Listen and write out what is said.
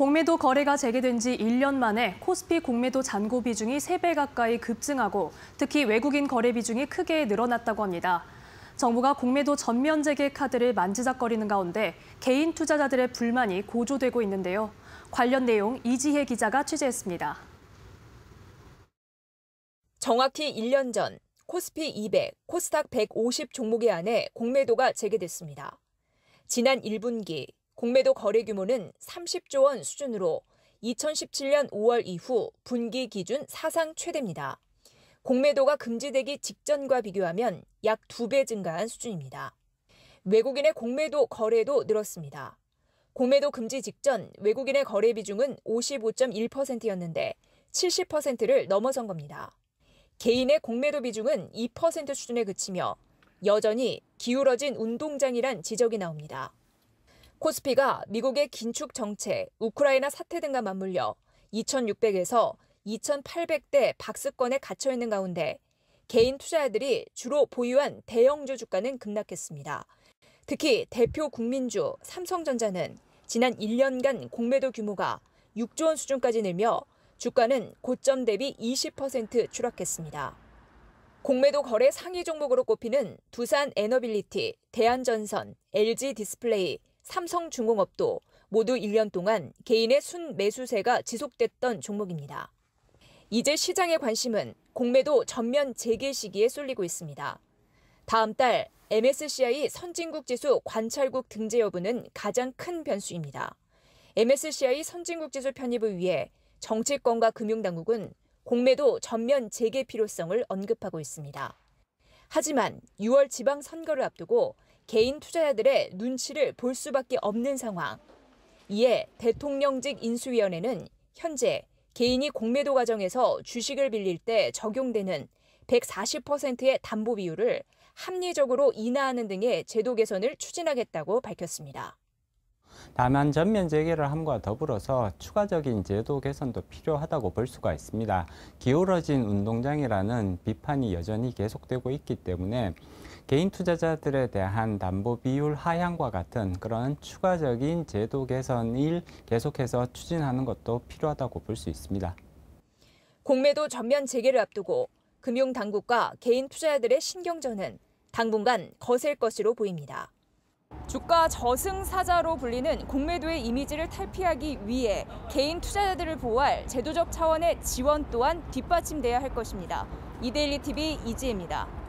공매도 거래가 재개된 지 1년 만에 코스피 공매도 잔고 비중이 3배 가까이 급증하고 특히 외국인 거래 비중이 크게 늘어났다고 합니다. 정부가 공매도 전면 재개 카드를 만지작거리는 가운데 개인 투자자들의 불만이 고조되고 있는데요. 관련 내용 이지혜 기자가 취재했습니다. 정확히 1년 전 코스피 200, 코스닥 150종목에 한해 공매도가 재개됐습니다. 지난 1분기 공매도 거래 규모는 30조 원 수준으로 2017년 5월 이후 분기 기준 사상 최대입니다. 공매도가 금지되기 직전과 비교하면 약 2배 증가한 수준입니다. 외국인의 공매도 거래도 늘었습니다. 공매도 금지 직전 외국인의 거래 비중은 55.1%였는데 70%를 넘어선 겁니다. 개인의 공매도 비중은 2% 수준에 그치며 여전히 기울어진 운동장이란 지적이 나옵니다. 코스피가 미국의 긴축 정책, 우크라이나 사태 등과 맞물려 2,600에서 2,800대 박스권에 갇혀 있는 가운데 개인 투자자들이 주로 보유한 대형주 주가는 급락했습니다. 특히 대표 국민주 삼성전자는 지난 1년간 공매도 규모가 6조 원 수준까지 늘며 주가는 고점 대비 20% 추락했습니다. 공매도 거래 상위 종목으로 꼽히는 두산 에너빌리티, 대한전선, LG 디스플레이, 삼성중공업도 모두 1년 동안 개인의 순 매수세가 지속됐던 종목입니다. 이제 시장의 관심은 공매도 전면 재개 시기에 쏠리고 있습니다. 다음 달 MSCI 선진국 지수 관찰국 등재 여부는 가장 큰 변수입니다. MSCI 선진국 지수 편입을 위해 정치권과 금융당국은 공매도 전면 재개 필요성을 언급하고 있습니다. 하지만 6월 지방선거를 앞두고 개인 투자자들의 눈치를 볼 수밖에 없는 상황. 이에 대통령직 인수위원회는 현재 개인이 공매도 과정에서 주식을 빌릴 때 적용되는 140%의 담보 비율을 합리적으로 인하하는 등의 제도 개선을 추진하겠다고 밝혔습니다. 다만 전면 재개를 함과 더불어서 추가적인 제도 개선도 필요하다고 볼 수가 있습니다. 기울어진 운동장이라는 비판이 여전히 계속되고 있기 때문에 개인 투자자들에 대한 담보 비율 하향과 같은 그런 추가적인 제도 개선을 계속해서 추진하는 것도 필요하다고 볼 수 있습니다. 공매도 전면 재개를 앞두고 금융당국과 개인 투자자들의 신경전은 당분간 거셀 것으로 보입니다. 주가 저승사자로 불리는 공매도의 이미지를 탈피하기 위해 개인 투자자들을 보호할 제도적 차원의 지원 또한 뒷받침돼야 할 것입니다. 이데일리TV 이지혜입니다.